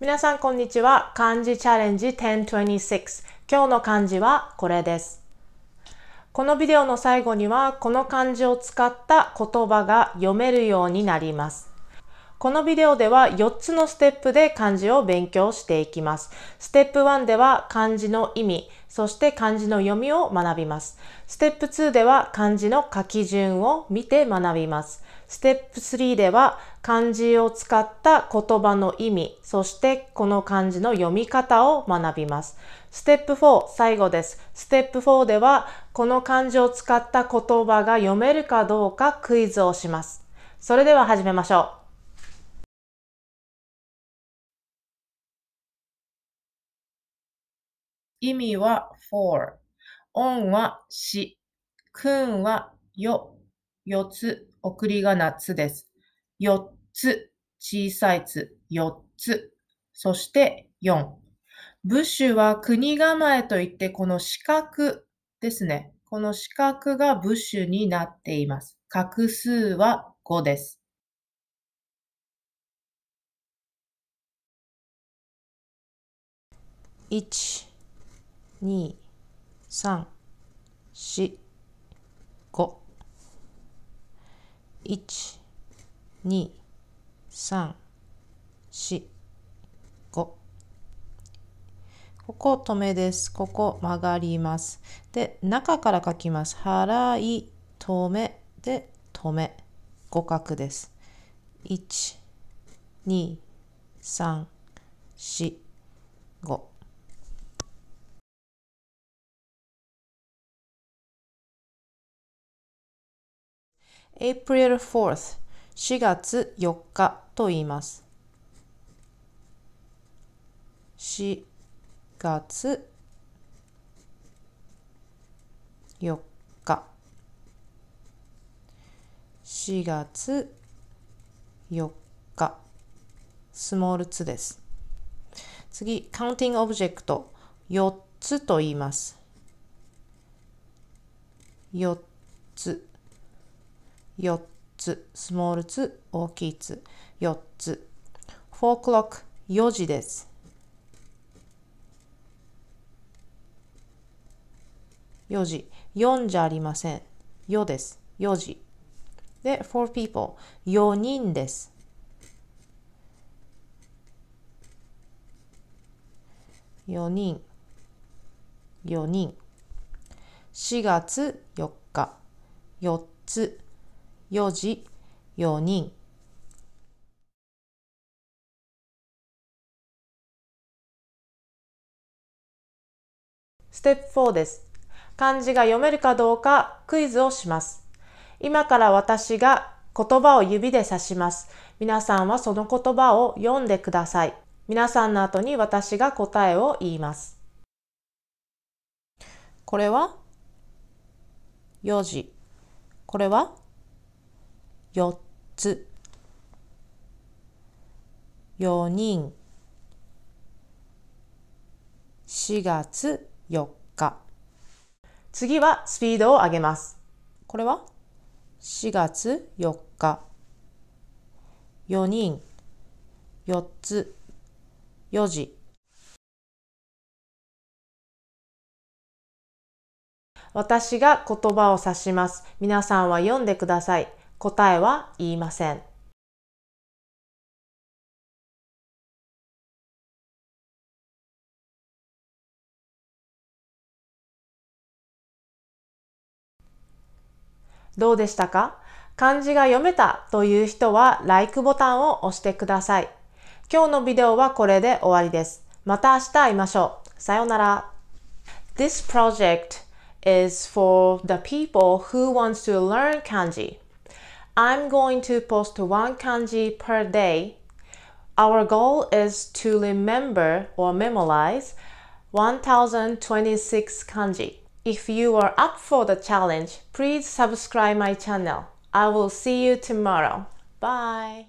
皆さんこんにちは。漢字チャレンジ1026。今日の漢字はこれです。このビデオの最後にはこの漢字を使った言葉が読めるようになります。このビデオでは4つのステップで漢字を勉強していきます。ステップ1では漢字の意味、そして漢字の読みを学びます。ステップ2では漢字の書き順を見て学びます。ステップ3では漢字を使った言葉の意味、そしてこの漢字の読み方を学びます。ステップ4、最後です。ステップ4ではこの漢字を使った言葉が読めるかどうかクイズをします。それでは始めましょう。意味は for。音はし。くんはよ。四つ、送りがなつです。四つ、小さいつ、四つ。そして四。ブッシュは国構えといって、この四角ですね。この四角がブッシュになっています。画数は5です。1 2、3、4、5、1、2、3、4、5。ここ止めです。ここ曲がります。で、中から書きます。払い、止め、で、止め。五角です。1、2、3、4、5。April 4th 4月4日と言います。4月4日4月4日スモール2です。次、カウンティングオブジェクト4つと言います。4つ。4つ、スモールツ、大きいツ、4つ。4 o'clock、4時です。4時。4じゃありません。4です。4時。で、for people。4人です。4人。4人。4月4日。4つ。4時4人ステップ4です。漢字が読めるかどうかクイズをします。今から私が言葉を指で指します。皆さんはその言葉を読んでください。皆さんの後に私が答えを言います。これは4時。これは4つ4人4月4日次はスピードを上げますこれは4月4日4人4つ4時私が言葉を指します。皆さんは読んでください。答えは言いません。どうでしたか漢字が読めたという人は LIKE ボタンを押してください。今日のビデオはこれで終わりです。また明日会いましょう。さようなら。This project is for the people who wants to learn kanji. I'm going to post one kanji per day. Our goal is to remember or memorize 1026 kanji. If you are up for the challenge, please subscribe my channel. I will see you tomorrow. Bye!